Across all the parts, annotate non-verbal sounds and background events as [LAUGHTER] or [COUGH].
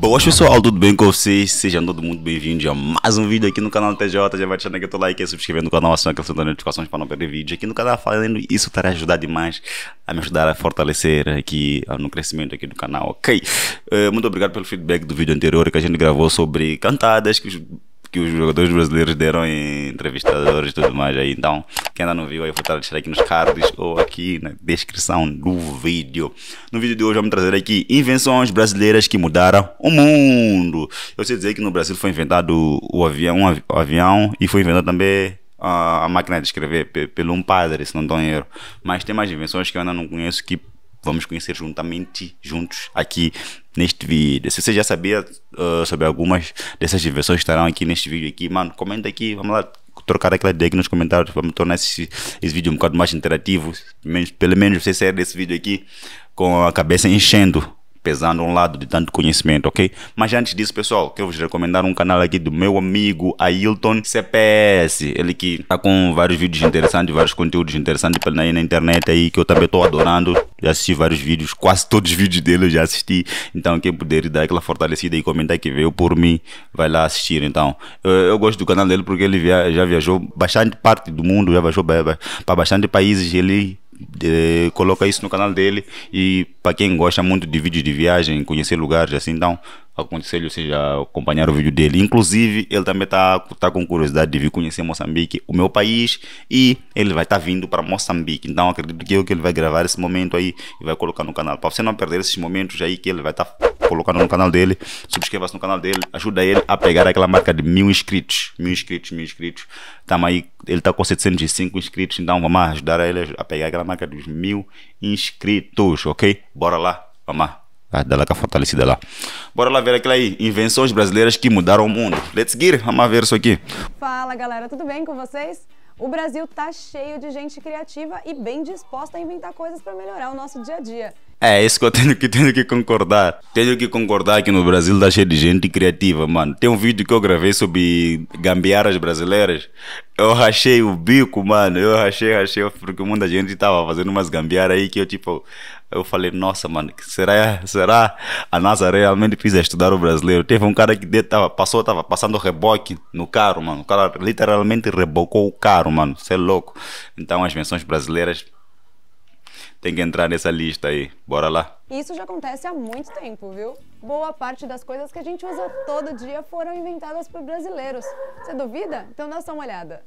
Boas pessoal, tudo bem com vocês? Sejam todo mundo bem-vindos a mais um vídeo aqui no canal TJ. Já vai deixando aquele like, se inscrevendo no canal, acionando aquela notificações para não perder vídeo. Aqui no canal falando isso estará ajudar demais a me ajudar a fortalecer aqui no crescimento aqui do canal, ok? Uh, muito obrigado pelo feedback do vídeo anterior que a gente gravou sobre cantadas, que que os jogadores brasileiros deram em entrevistadores e tudo mais aí. Então, quem ainda não viu, aí vou deixar aqui nos cards ou aqui na descrição do vídeo. No vídeo de hoje vamos trazer aqui invenções brasileiras que mudaram o mundo. Eu sei dizer que no Brasil foi inventado o avião, o avião e foi inventado também a máquina de escrever pelo um padre, se não estou em erro. Mas tem mais invenções que eu ainda não conheço que vamos conhecer juntamente, juntos, aqui neste vídeo. Se você já sabia uh, sobre algumas dessas diversões que estarão aqui neste vídeo aqui, mano, comenta aqui, vamos lá trocar aquela ideia aqui nos comentários vamos tornar esse, esse vídeo um bocado mais interativo. Pelo menos, pelo menos você sair desse vídeo aqui com a cabeça enchendo pesando um lado de tanto conhecimento, ok? Mas antes disso, pessoal, quero vos recomendar um canal aqui do meu amigo Ailton CPS, ele que tá com vários vídeos interessantes, vários conteúdos interessantes aí na internet aí, que eu também estou adorando, já assisti vários vídeos, quase todos os vídeos dele eu já assisti, então quem puder dar aquela fortalecida e comentar que veio por mim, vai lá assistir, então. Eu, eu gosto do canal dele porque ele via, já viajou bastante parte do mundo, já viajou para bastante países, ele coloca isso no canal dele e para quem gosta muito de vídeos de viagem, conhecer lugares assim, então aconselho seja acompanhar o vídeo dele. Inclusive, ele também está tá com curiosidade de vir conhecer Moçambique, o meu país, e ele vai estar tá vindo para Moçambique. Então, acredito que, eu, que ele vai gravar esse momento aí e vai colocar no canal. Para você não perder esses momentos aí que ele vai estar. Tá colocando no canal dele. Subscreva-se no canal dele, ajuda ele a pegar aquela marca de mil inscritos. Mil inscritos, mil inscritos. Tamo aí, ele está com 705 inscritos, então vamos ajudar ele a pegar aquela marca dos mil inscritos, ok? Bora lá, vamos lá. dá lá com a fortalecida lá. Bora lá ver aquela aí. Invenções brasileiras que mudaram o mundo. Let's get Vamos ver isso aqui. Fala, galera. Tudo bem com vocês? O Brasil tá cheio de gente criativa e bem disposta a inventar coisas para melhorar o nosso dia a dia. É, é, isso que eu tenho que, [LAUGHS] tenho que concordar. Tenho que concordar que no Brasil tá cheio de gente criativa, mano. Tem um vídeo que eu gravei sobre gambiarras brasileiras. Eu rachei o bico, mano. Eu rachei, rachei, porque muita gente tava fazendo umas gambiarras aí que eu, tipo, eu falei, nossa, mano, será, será a NASA realmente precisa estudar o brasileiro? Teve um cara que tava, passou, tava passando reboque no carro, mano. O cara literalmente rebocou o carro, mano. Você é louco. Então as menções brasileiras tem que entrar nessa lista aí. Bora lá. Isso já acontece há muito tempo, viu? Boa parte das coisas que a gente usa todo dia foram inventadas por brasileiros. Você duvida? Então dá só uma olhada.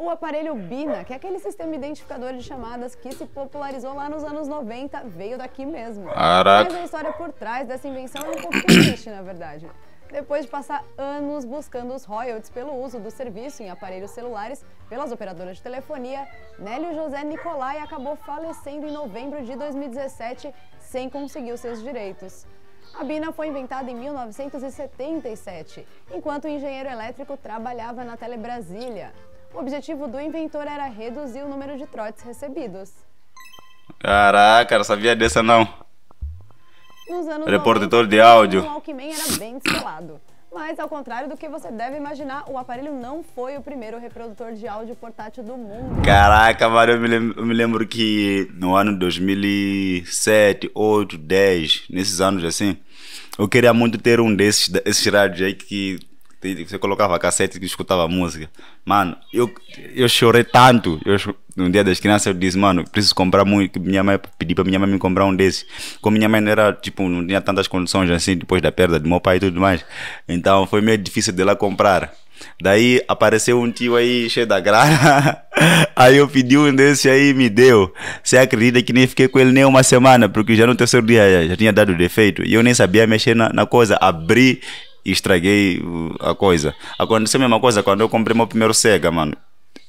O aparelho BINA, que é aquele sistema identificador de chamadas que se popularizou lá nos anos 90, veio daqui mesmo. Caraca. Mas a história por trás dessa invenção é um pouco triste, na verdade. Depois de passar anos buscando os royalties pelo uso do serviço em aparelhos celulares pelas operadoras de telefonia, Nélio José Nicolai acabou falecendo em novembro de 2017 sem conseguir os seus direitos. A bina foi inventada em 1977, enquanto o engenheiro elétrico trabalhava na Tele Brasília. O objetivo do inventor era reduzir o número de trotes recebidos. Caraca, não sabia dessa não. Nos anos Reportador 90, de áudio. O Walkman era bem descolado. Mas, ao contrário do que você deve imaginar, o aparelho não foi o primeiro reprodutor de áudio portátil do mundo. Caraca, mano, eu me lembro, eu me lembro que no ano 2007, 8, 10, nesses anos assim, eu queria muito ter um desses esses rádios aí que você colocava cassete e escutava música. Mano, eu, eu chorei tanto. Eu, no dia das crianças eu disse, mano, preciso comprar muito. Minha mãe pediu para minha mãe me comprar um desses. Como minha mãe não era, tipo, não tinha tantas condições assim, depois da perda de meu pai e tudo mais. Então foi meio difícil dela comprar. Daí apareceu um tio aí cheio da grana. [LAUGHS] aí eu pedi um desse aí me deu. Você acredita que nem fiquei com ele nem uma semana, porque já no terceiro dia já tinha dado defeito. E eu nem sabia mexer na, na coisa. Abri e estraguei a coisa. Aconteceu a mesma coisa quando eu comprei meu primeiro Sega, mano.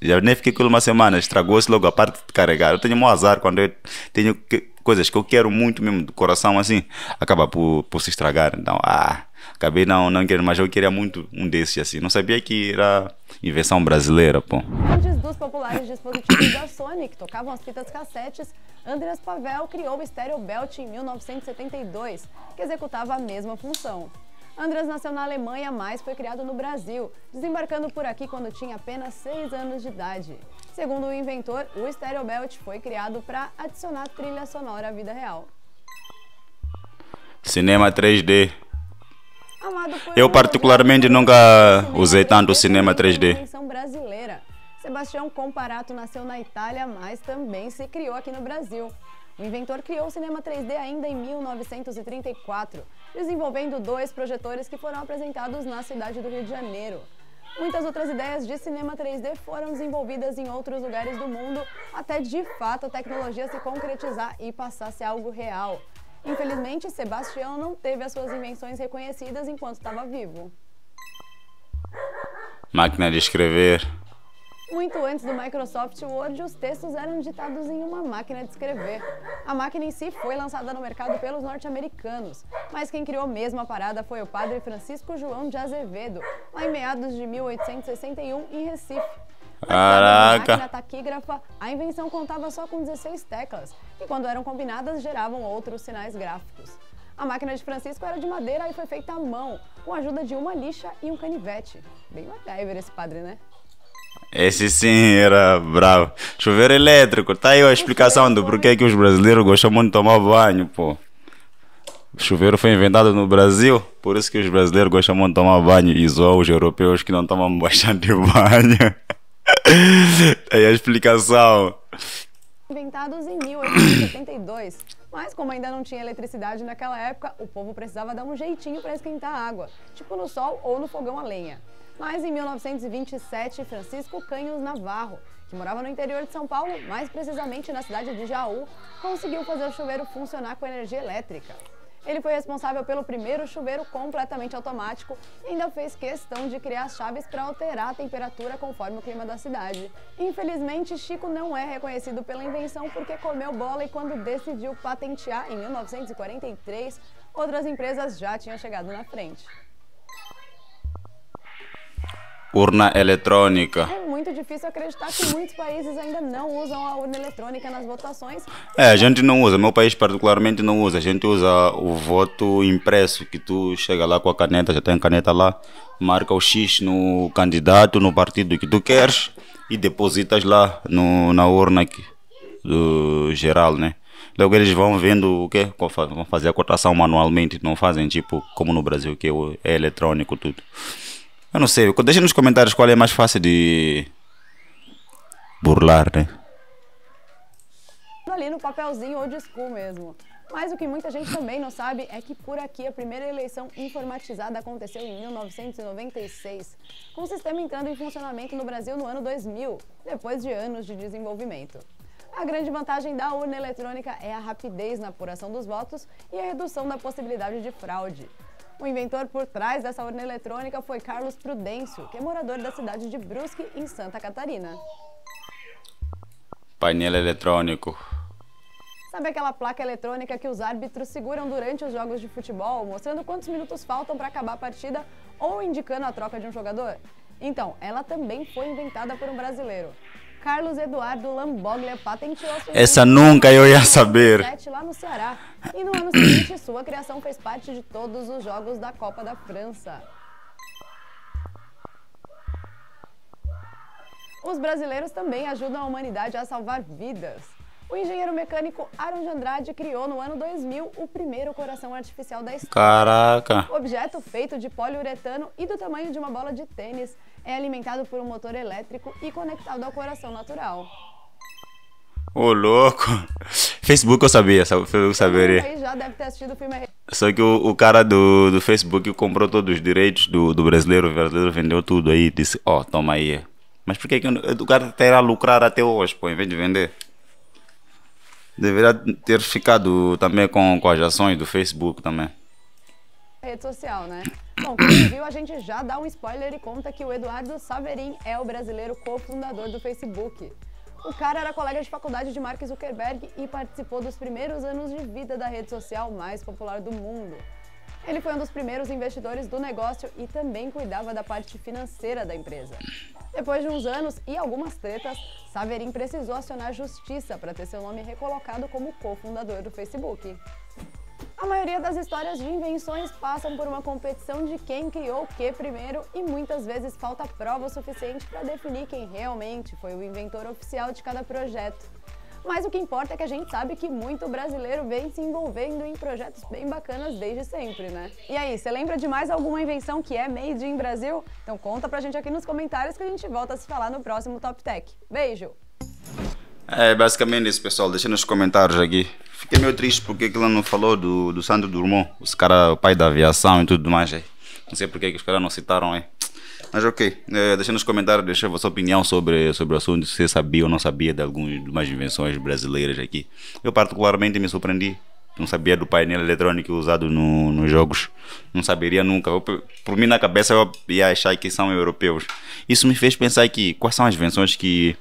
Já nem fiquei com uma semana, estragou-se logo a parte de carregar. Eu tenho um azar quando eu tenho que, coisas que eu quero muito mesmo, do coração assim, acaba por, por se estragar. Então, ah, acabei não, não querendo, mas eu queria muito um desses assim. Não sabia que era invenção brasileira, pô. Antes dos populares dispositivos da Sony, que tocavam as fitas cassetes, Andreas Pavel criou o Stereo Belt em 1972, que executava a mesma função. Andras nasceu na Alemanha, mas foi criado no Brasil, desembarcando por aqui quando tinha apenas 6 anos de idade. Segundo o inventor, o Stereo Belt foi criado para adicionar trilha sonora à vida real. Cinema 3D. Eu particularmente nunca usei tanto cinema 3D. Sebastião Comparato nasceu na Itália, mas também se criou aqui no Brasil. O inventor criou o cinema 3D ainda em 1934, desenvolvendo dois projetores que foram apresentados na cidade do Rio de Janeiro. Muitas outras ideias de cinema 3D foram desenvolvidas em outros lugares do mundo, até de fato a tecnologia se concretizar e passar a ser algo real. Infelizmente, Sebastião não teve as suas invenções reconhecidas enquanto estava vivo. Máquina de escrever. Muito antes do Microsoft Word, os textos eram digitados em uma máquina de escrever. A máquina em si foi lançada no mercado pelos norte-americanos, mas quem criou mesmo a parada foi o padre Francisco João de Azevedo, lá em meados de 1861 em Recife. Caraca! A máquina taquígrafa, a invenção contava só com 16 teclas, que quando eram combinadas geravam outros sinais gráficos. A máquina de Francisco era de madeira e foi feita à mão, com a ajuda de uma lixa e um canivete. Bem MacGyver esse padre, né? Esse sim era bravo. Chuveiro elétrico, tá aí a explicação do porquê que os brasileiros gostam muito de tomar banho, pô. O chuveiro foi inventado no Brasil, por isso que os brasileiros gostam muito de tomar banho e zoam os europeus que não tomam [LAUGHS] bastante banho. Tá aí a explicação. Inventados em 1872, mas como ainda não tinha eletricidade naquela época, o povo precisava dar um jeitinho para esquentar a água, tipo no sol ou no fogão a lenha mas em 1927 Francisco Canhos Navarro, que morava no interior de São Paulo, mais precisamente na cidade de Jaú, conseguiu fazer o chuveiro funcionar com energia elétrica. Ele foi responsável pelo primeiro chuveiro completamente automático e ainda fez questão de criar chaves para alterar a temperatura conforme o clima da cidade. Infelizmente, Chico não é reconhecido pela invenção porque comeu bola e quando decidiu patentear em 1943, outras empresas já tinham chegado na frente. Urna eletrônica. É muito difícil acreditar que muitos países ainda não usam a urna eletrônica nas votações. É, a gente não usa, meu país particularmente não usa. A gente usa o voto impresso, que tu chega lá com a caneta, já tem a caneta lá, marca o X no candidato, no partido que tu queres e depositas lá no, na urna aqui, do geral, né? Logo eles vão vendo o quê? Vão fazer a cotação manualmente, não fazem tipo como no Brasil, que é, é eletrônico tudo. Eu não sei. Deixa nos comentários qual é mais fácil de burlar, né? Ali no papelzinho ou de school mesmo. Mas o que muita gente também não sabe é que por aqui a primeira eleição informatizada aconteceu em 1996, com o sistema entrando em funcionamento no Brasil no ano 2000, depois de anos de desenvolvimento. A grande vantagem da urna eletrônica é a rapidez na apuração dos votos e a redução da possibilidade de fraude. O inventor por trás dessa urna eletrônica foi Carlos Prudêncio, que é morador da cidade de Brusque, em Santa Catarina. Painel eletrônico. Sabe aquela placa eletrônica que os árbitros seguram durante os jogos de futebol, mostrando quantos minutos faltam para acabar a partida ou indicando a troca de um jogador? Então, ela também foi inventada por um brasileiro. Carlos Eduardo Lamboglia patenteou sua Essa nunca eu ia saber. lá no Ceará. E no ano seguinte, sua criação fez parte de todos os jogos da Copa da França. Os brasileiros também ajudam a humanidade a salvar vidas. O engenheiro mecânico Aaron de Andrade criou no ano 2000 o primeiro coração artificial da história. Caraca! objeto feito de poliuretano e do tamanho de uma bola de tênis é alimentado por um motor elétrico e conectado ao coração natural. Ô, louco! [LAUGHS] Facebook eu sabia, Facebook eu saberia. já deve ter assistido o filme. Só que o, o, cara do, do Facebook comprou todos os direitos do, do brasileiro, o brasileiro vendeu tudo aí, disse, ó, oh, toma aí. Mas por que, que o cara terá lucrar até hoje, pô, em vez de vender? Deveria ter ficado também com, com as ações do Facebook também rede social, né? Bom, quem viu, a gente já dá um spoiler e conta que o Eduardo Saverin é o brasileiro cofundador do Facebook. O cara era colega de faculdade de Mark Zuckerberg e participou dos primeiros anos de vida da rede social mais popular do mundo. Ele foi um dos primeiros investidores do negócio e também cuidava da parte financeira da empresa. Depois de uns anos e algumas tretas, Saverin precisou acionar justiça para ter seu nome recolocado como cofundador do Facebook. A maioria das histórias de invenções passam por uma competição de quem criou o que primeiro e muitas vezes falta prova suficiente para definir quem realmente foi o inventor oficial de cada projeto. Mas o que importa é que a gente sabe que muito brasileiro vem se envolvendo em projetos bem bacanas desde sempre, né? E aí, você lembra de mais alguma invenção que é made in Brasil? Então conta pra gente aqui nos comentários que a gente volta a se falar no próximo Top Tech. Beijo! É basicamente isso, pessoal. Deixa nos comentários aqui. Fiquei meio triste porque ele não falou do, do Sandro Drummond, esse cara, o pai da aviação e tudo mais. Aí. Não sei porque que os caras não citaram aí. Mas ok, é, deixa nos comentários, deixa a sua opinião sobre, sobre o assunto, se você sabia ou não sabia de algumas invenções brasileiras aqui. Eu particularmente me surpreendi, não sabia do painel eletrônico usado no, nos jogos, não saberia nunca. Eu, por mim na cabeça eu ia achar que são europeus. Isso me fez pensar que quais são as invenções que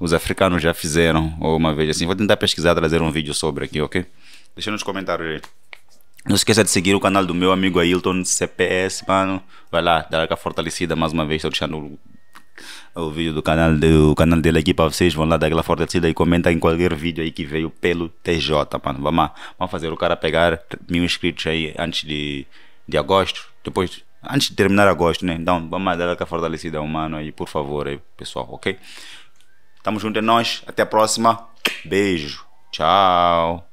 os africanos já fizeram uma vez assim. Vou tentar pesquisar, trazer um vídeo sobre aqui, ok? Deixa nos comentários aí. Não se esqueça de seguir o canal do meu amigo Ailton CPS, mano. Vai lá, dá aquela fortalecida mais uma vez. Estou deixando o, o vídeo do canal, do, canal dele aqui para vocês. Vão lá, dar aquela fortalecida e comenta em qualquer vídeo aí que veio pelo TJ, mano. Vamos lá, vamos fazer o cara pegar mil inscritos aí antes de, de agosto. Depois, antes de terminar agosto, né? Então, vamos lá, dar aquela fortalecida, mano, aí, por favor, aí, pessoal, ok? Tamo junto, é nós. Até a próxima. Beijo. Tchau.